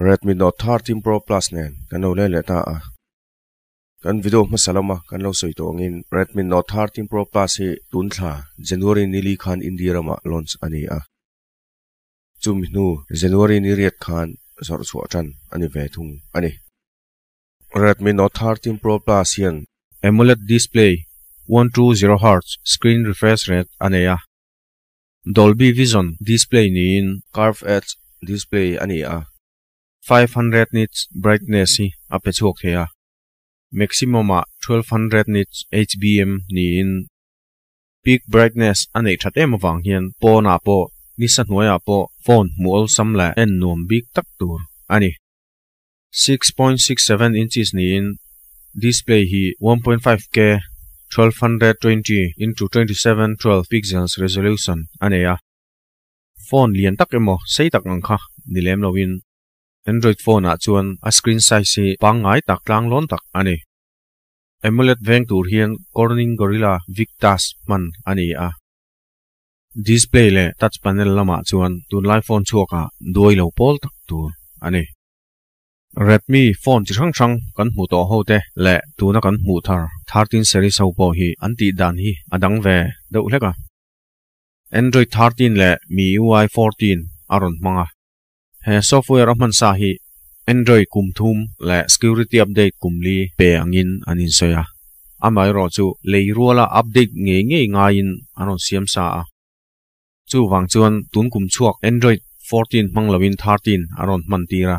Redmi Note 13 Pro Plus nen kan lo kan video ma salama kan Redmi Note 13 Pro Plus hi tun thla January ni li khan India rama nu January ni riat khan sor chu chan Redmi Note 13 Pro Plus hian AMOLED display 120 Hz screen refresh rate aneya Dolby Vision display niin curve edge display ania 500 nits brightness hi a pe chuk thea maximum a 1200 nits hbm ni in peak brightness anei that em awang hian po na po ni sa hnuaiah po phone mual sam la en nuam big tak tur ani 6.67 inches ni in display hi 1.5k 1220 into 2712 pixels resolution ania phone lian tak emo sei tak ang kha nilem lovin Android phone à chuan a screen size hi pangai tak tlang lon tak ani. Emulate veng tur hian Corning Gorilla Victus man ani a. Display le touch panel lama chuan tunlai phone chuaka duai lo pol tak tur ani. Redmi phone chi hrang hrang kan hmu to thế te le tuna kan hmu thar tin series sau bao hi an ti dan hi adang về đâu deuh cả. Android 13 le MIUI 14 aron manga software rahman sahi android kum thum le security update kum li pe angin anin soya amai ro chu leiruala update nge nge nga in anon siam sa a chu wang chuan tun kum chuak android 14 manglawin 13 aron man tira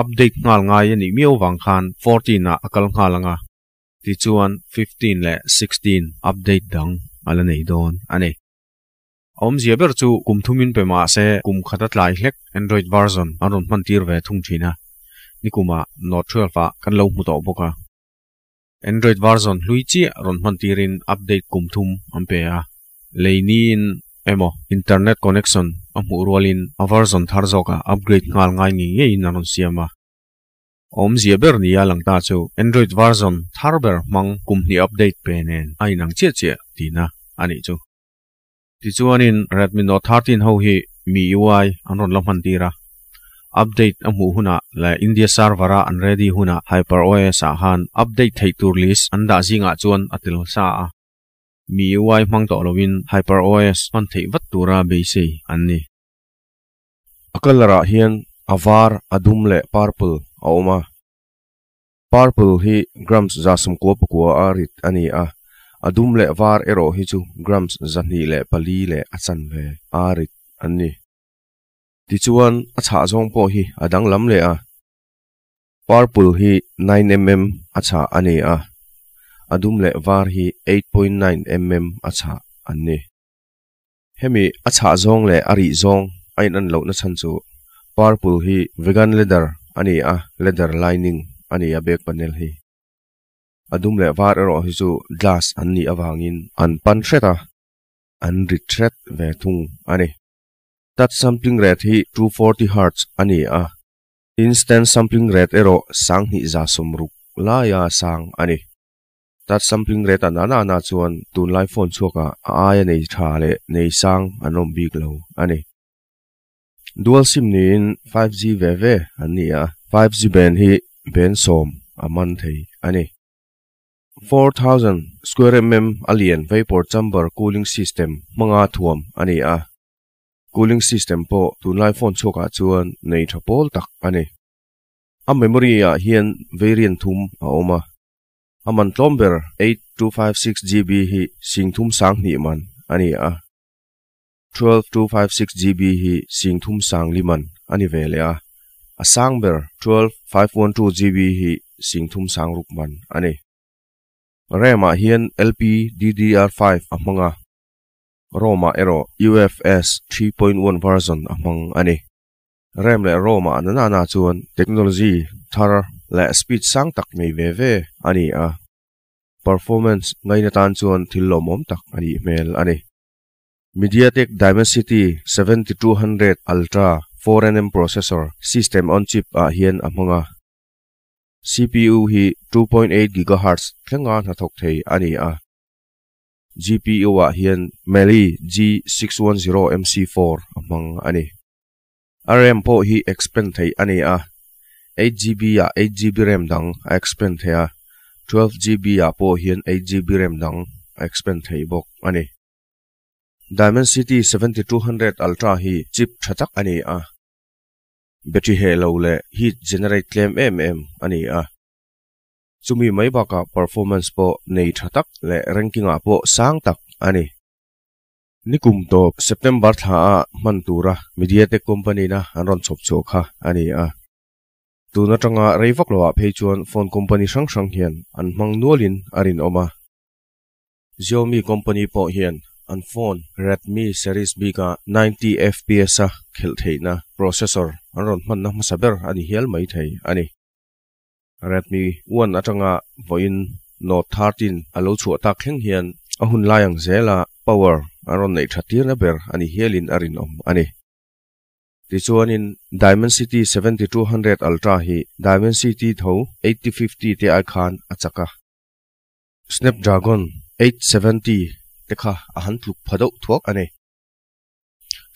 update ngal ngai ani miu wang khan 14 na akal ngalanga ti chuan 15 le 16 update dang ala nei don ane om zia ber chu kum thumin pe ma se kum khata tlai hlek android version aron man tir ve thung thina nikuma note 12 va kan lo mu to boka android version hlui chi ron man tirin update kum thum ampe a leini emo internet connection amu rolin a version thar zoka upgrade ngal ngai ngi nge in aron siama om zia ber ni alang ta chu android version thar ber mang kum ni update pe nen ai nang che che tina ani chu ti chuanin redmi note 13 ho hi mi ui anon lam han tira update amu huna la india server an ready huna hyperos a à han update thei tur list an da zinga chuan atil sa a à. mi ui mang to lovin hyperos an thei vat tura be se anni akalara hian avar adum le purple aoma à purple hi grams zasum ko pakwa arit ani a adum le var ero hi chu grams zanhi le pali le achan ve arik anni ti chuan a chha zong po hi adang lam le a purple hi 9 mm acha chha ani a adum le var hi 8.9 mm acha chha hemi a zong le ari zong ain an lo na chan chu purple hi vegan leather ani a leather lining ani a bag panel hi adum le var ero hi chu glass an ni awangin an pan threta an retreat ve thung ani tat sampling rate hi 240 hertz ani a instant sampling rate ero sang hi za somruk la ya sang ani tat sampling rate na na na chuan tun lai phone chuka a ya nei tha le nei sang anom bik lo ani dual sim ni in 5g ve ve ani a 5g ben hi ben som aman thei ani 4,000 square mm alien vapor chamber cooling system manga thuam ani a. Cooling system po tunlai phone choka chuan nei thapol tak ani. A memory a hian variant thum a oma. A man tlomber 8256 GB hi singthum sang ni man ani a. 12256 GB hi singthum sang liman ani vele a. A sangber 12512 GB hi singthum sang rukman ani. RAM ah hian LPDDR5 a hmanga. ROM ah ero UFS 3.1 version a hmang ani. RAM le ROM ah nana na chuan technology thar le speed sang tak mei ve ve ani a. Performance ngay na tan chuan thil lo tak ani mel ani. MediaTek Dimensity 7200 Ultra 4nm processor system on chip ah hian a hmanga. CPU hi 2.8 GHz tlengan ha thok thei ani à, GPU a ah hiện Mali G610MC4 amang ani. RAM po hi expand thei ani à, 8GB à, 8GB RAM đang expand thei à, 12GB à po hiện 8GB RAM đang a expand thei bok ani. Dimensity 7200 Ultra hi chip thatak ani à. บตรีเฮลลเล่ฮีเจเนเรตเคลมเอ็มเอ็มอันนี้อ่ะจูมีไม่บอกกับเปอร์ฟอร์แมนซ์ปอในทัตักและเร่งกิ่งอ่ะปอสังตักอันนี้นี่กุ่มตัวเซปเทมเบอร์ท่ามันตัวระมีเดียเทคคอมพานีนะอันรอนชอบชอกฮะอันนี้อ่ะตัวนั่งอ่ะไรฟักล้อเพชวนฟอนคอมพานีช่างช่างเฮียนอันมังนวลินอันนี้ออกมา Xiaomi คอมพานีปอเฮียน an phone Redmi series B ka 90 fps a khel na processor an ron man na masaber ani hial mai thei ani Redmi 1 atanga voin Note 13 alo chu ta khleng hian a hun laiang zela power aron nei thatir na ber ani hialin arin om ani ti chuanin Dimensity 7200 Ultra hi Dimensity tho 8050 ti ai khan achaka Snapdragon 870 देखा ahan tluk phado thuak ane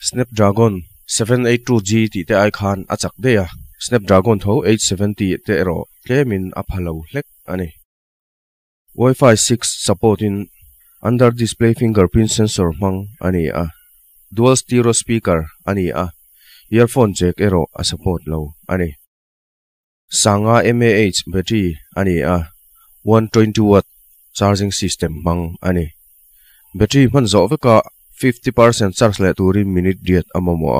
snapdragon 782G ti te ai khan achak de ya snapdragon tho 870 te ero tlemin aphalau hlek ane wifi 6 supporting under display fingerprint sensor mang ani a dual stereo speaker ani a earphone jack ero a support lo ani sanga mah battery ani a 120 watt charging system mang ani Battery man zo veka 50% charge le turin minute diet amamo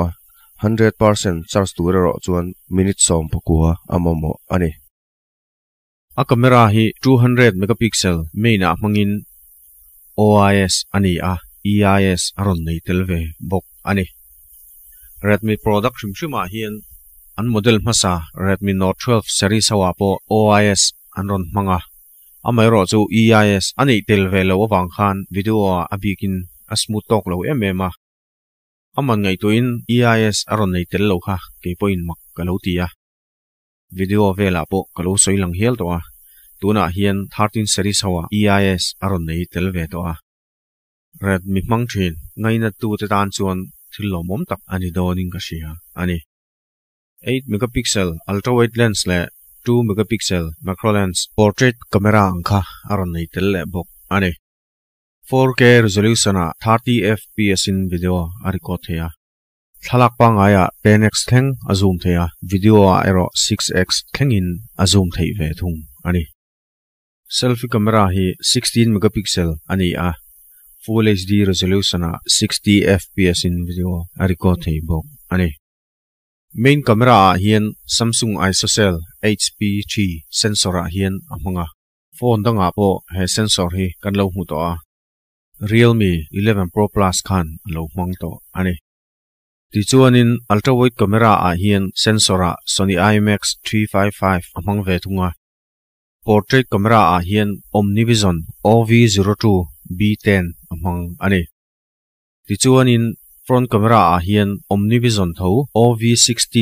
100% charge tura ro chuan minute som pakua amamo ani a camera hi 200 megapixel maina mangin OIS ani a EIS à. e aron nei telve bok ani Redmi product shim shima hian an model masa Redmi Note 12 series sawa à po OIS an ron manga à amai ro chu EIS ani tel ve lo awang khan video a bikin asmut tok lo em em a aman ngai tuin EIS aron nei tel lo kha ke point mak ka lo ti a video vela po ka lo soi lang hial to a tuna hian 13 series hawa EIS aron nei tel ve to a red mi mang thin ngai na tu te tan chuan thil lo mom tak ani donin ka sia ani 8 megapixel ultra wide lens le 2 megapixel macro lens portrait camera angkha aron nei tel le bok ani 4K resolution a 30 fps in video a record thea thalak pa nga ya 10x theng a zoom thea video a ero 6x theng in a zoom thei ve thung ani selfie camera hi 16 megapixel ani a full hd resolution a 60 fps in video a record thei bok ani main camera a hian samsung isocell hpg sensor a hian a hmanga phone danga po he sensor hi kan lo hmu to a realme 11 pro plus khan lo hmang to ani ti chuanin ultra wide camera a hian sensor a sony imax 355 amang ve thunga portrait camera a hian omnivision ov02 b10 amang ani ti chuanin front camera a à hian omnivision tho OV16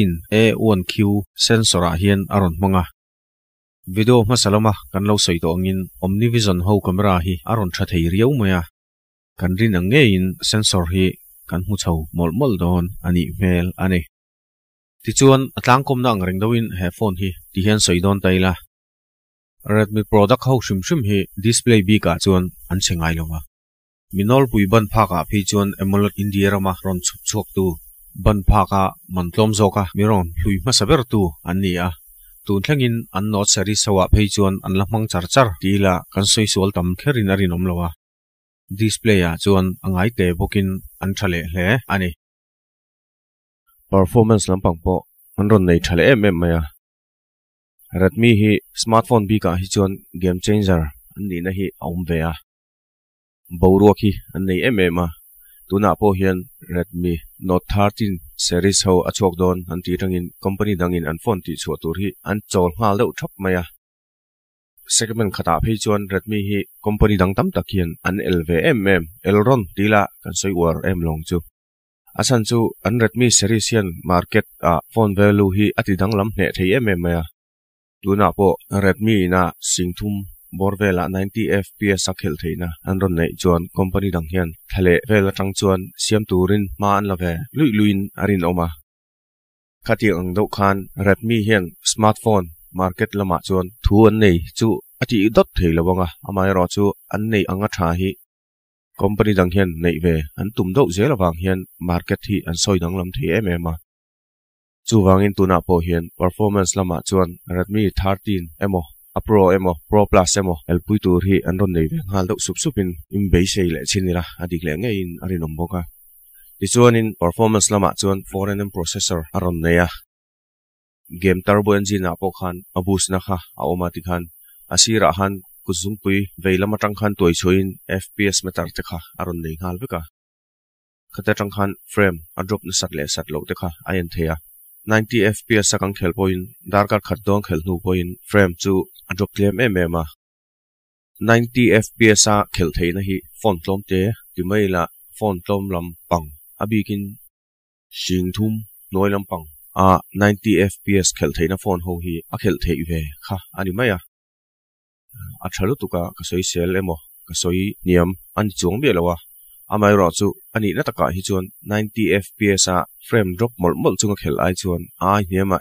A1Q sensor a à hian aron manga à. video ma salama kan lo soi to angin omnivision ho camera hi aron tha thei riau maya kan rin ange in sensor hi kan hu chho mol mol don ani mel ani ti chuan atlang kom na ang reng dawin he hi ti hian soi don taila redmi product ho shim shim hi display bi ka chuan an chengai longa minol pui ban phaka phi chuan emolot india rama ron chup chok tu ban phaka mantlom zoka miron hlui ma saber tu ani a tun thlengin an not sari sawa phei chuan an lamang char char tila kan soi sol tam kherin arin om lowa display a chuan angai te bokin an thale hle ani performance lampang po an ron nei thale em em maya Redmi hi smartphone bi ka hi chuan game changer an ni na hi aum ve a boruaki nei em em a tuna po hian redmi note 13 series ho achok don an ti tangin company dangin an phone ti chu tur hi an chol nga lo thap mai à. segment khata phei chuan redmi hi company dang tam takian an lvm em elron tila kan soi war em long chu asan chu an redmi series hian market a phone value hi ati dang lam hne thei em em mai a tuna po redmi na singthum bor vela 90 fps a khel theina an ron nei chuan company dang hian thale vela tang chuan siam turin ma an lave lui luin arin oma khati ang do khan redmi hian smartphone market lama chuan thu an nei chu ati dot thei lawanga amai ro chu an nei anga tha hi company dang hian nei ve an tum do zela wang hian market hi an soi dang lam thei em em a chu wangin tuna po hian performance lama chuan redmi 13 emo a pro emo pro plus emo el pui tur hi an ron nei ve ngal do sup sup in im be sei le chin ila adik le nge in ari nom boka ti chuan in performance lama ah chuan 4 and processor ron nei a game turbo engine na po khan abus na kha a oma ah han, khan asira han kuzung pui veilama tang khan toy choin fps meter te kha aron nei ngal veka khata tang khan frame a drop na sat le sat lo te kha ayan theya 90 fps sakang khel poin darkar khat dong khel nu poin frame chu adop tlem em em a 90 fps a khel theina hi font lom te timaila font lom lam pang abikin sing thum noi lam pang a 90 fps khel theina phone ho hi a khel thei ve kha ani maya a thalu tuka ka soi sel emo ka soi niam an chuang be lawa amai ro chu ani na taka hi chuan 90 fps a frame drop mol mol chunga khel ai chuan a hema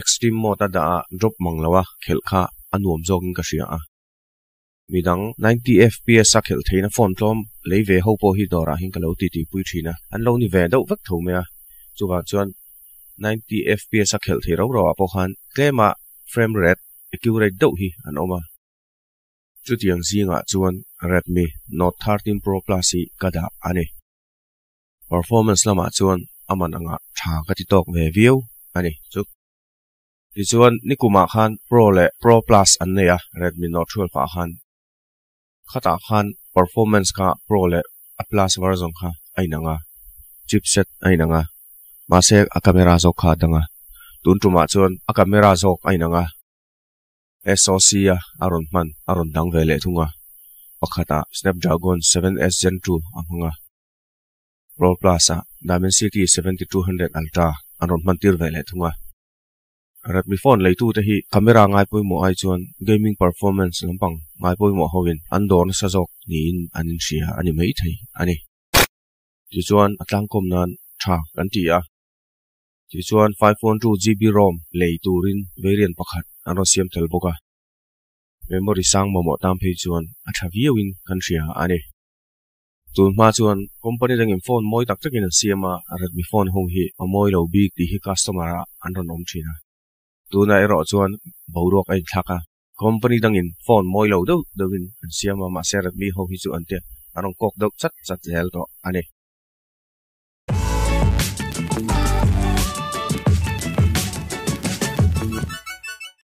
extreme mode da drop manglawa khel kha anuam jokin ka hria a midang 90 fps a khel theina phone tlom leive ho po hi dora hin kalo ti ti pui thina an lo ni ve do vak tho me a chuwa chuan 90 fps a khel thei ro ro apo khan claim a frame rate accurate do hi an oma Tutiang zinga chuan Redmi Note 13 Pro Plus hi kada anh Performance lama chuan aman anga tha ka ti tok ve view ani chu. Ti chuan nikuma khan Pro le Pro Plus anh nei a Redmi Note 12 kha khan. Khata khan performance ka Pro le Plus version kha anh nga chipset anh nga. Masek a camera zok kha danga. Tun tuma chuan a camera zok anh nga SOC à, aron man aron dang vele thunga pakhata Snapdragon 7S Gen 2 amhunga à. Roll Plaza Dimensity 7200 Ultra aron man tir vele thunga Redmi phone leitu te hi camera ngai poi mo ai chuan gaming performance lampang ngai poi mo hoin andor na sajok ni in anin sia ani mei thei ani ti chuan atlang kom nan tha kan ti a ti chuan 512 GB ROM lei turin variant pakhat an ro siam thel boka memory sang mà momo tam phei chuan a thaviawin kan thria ani tun ma chuan company rangin phone moi tak takin an siama a redmi phone hung hi a moi lo bi ti hi customer an ron om thina tuna ero chuan borok ai thaka company dangin phone moi lo do dawin an siama ma se redmi ho hi chu ante arong kok do chat chat hel to ani